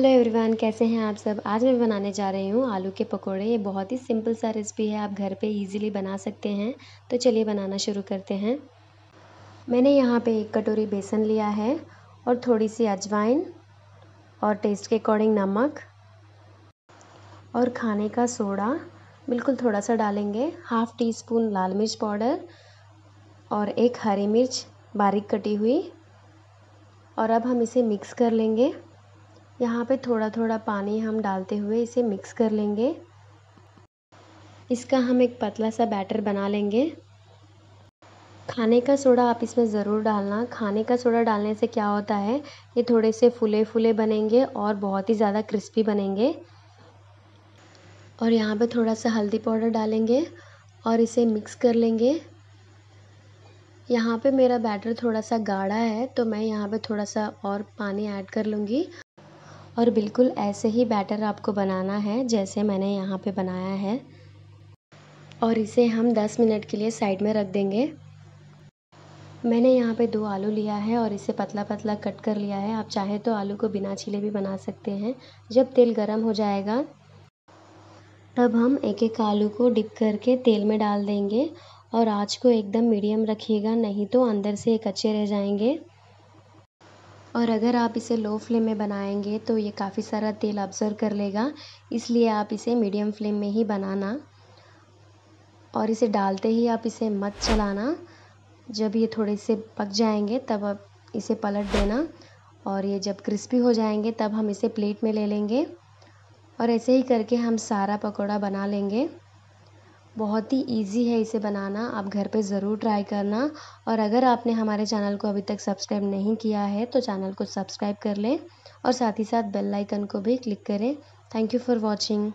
hello everyone कैसे हैं आप सब आज मैं बनाने जा रही हूँ आलू के पकोड़े ये बहुत ही सिंपल सा रेसिपी है आप घर पे इजीली बना सकते हैं तो चलिए बनाना शुरू करते हैं मैंने यहाँ पे एक कटोरी बेसन लिया है और थोड़ी सी अजवाइन और टेस्ट के अकॉर्डिंग नमक और खाने का सोडा बिल्कुल थोड़ा सा डालेंगे हाफ़ टी स्पून लाल मिर्च पाउडर और एक हरी मिर्च बारीक कटी हुई और अब हम इसे मिक्स कर लेंगे यहाँ पे थोड़ा थोड़ा पानी हम डालते हुए इसे मिक्स कर लेंगे इसका हम एक पतला सा बैटर बना लेंगे खाने का सोडा आप इसमें ज़रूर डालना खाने का सोडा डालने से क्या होता है ये थोड़े से फूले फूले बनेंगे और बहुत ही ज़्यादा क्रिस्पी बनेंगे और यहाँ पे थोड़ा सा हल्दी पाउडर डालेंगे और इसे मिक्स कर लेंगे यहाँ पे मेरा बैटर थोड़ा सा गाढ़ा है तो मैं यहाँ पे थोड़ा सा और पानी ऐड कर लूँगी और बिल्कुल ऐसे ही बैटर आपको बनाना है जैसे मैंने यहाँ पे बनाया है और इसे हम 10 मिनट के लिए साइड में रख देंगे मैंने यहाँ पे दो आलू लिया है और इसे पतला पतला कट कर लिया है आप चाहे तो आलू को बिना छीले भी बना सकते हैं जब तेल गर्म हो जाएगा तब हम एक एक आलू को डिप करके तेल में डाल देंगे और आँच को एकदम मीडियम रखिएगा नहीं तो अंदर से ये कच्चे रह जाएंगे और अगर आप इसे लो फ्लेम में बनाएंगे तो ये काफ़ी सारा तेल ऑब्जर्व कर लेगा इसलिए आप इसे मीडियम फ्लेम में ही बनाना और इसे डालते ही आप इसे मत चलाना जब ये थोड़े से पक जाएंगे तब आप इसे पलट देना और ये जब क्रिस्पी हो जाएंगे तब हम इसे प्लेट में ले लेंगे और ऐसे ही करके हम सारा पकौड़ा बना लेंगे बहुत ही ईज़ी है इसे बनाना आप घर पे ज़रूर ट्राई करना और अगर आपने हमारे चैनल को अभी तक सब्सक्राइब नहीं किया है तो चैनल को सब्सक्राइब कर लें और साथ ही साथ बेल आइकन को भी क्लिक करें थैंक यू फॉर वॉचिंग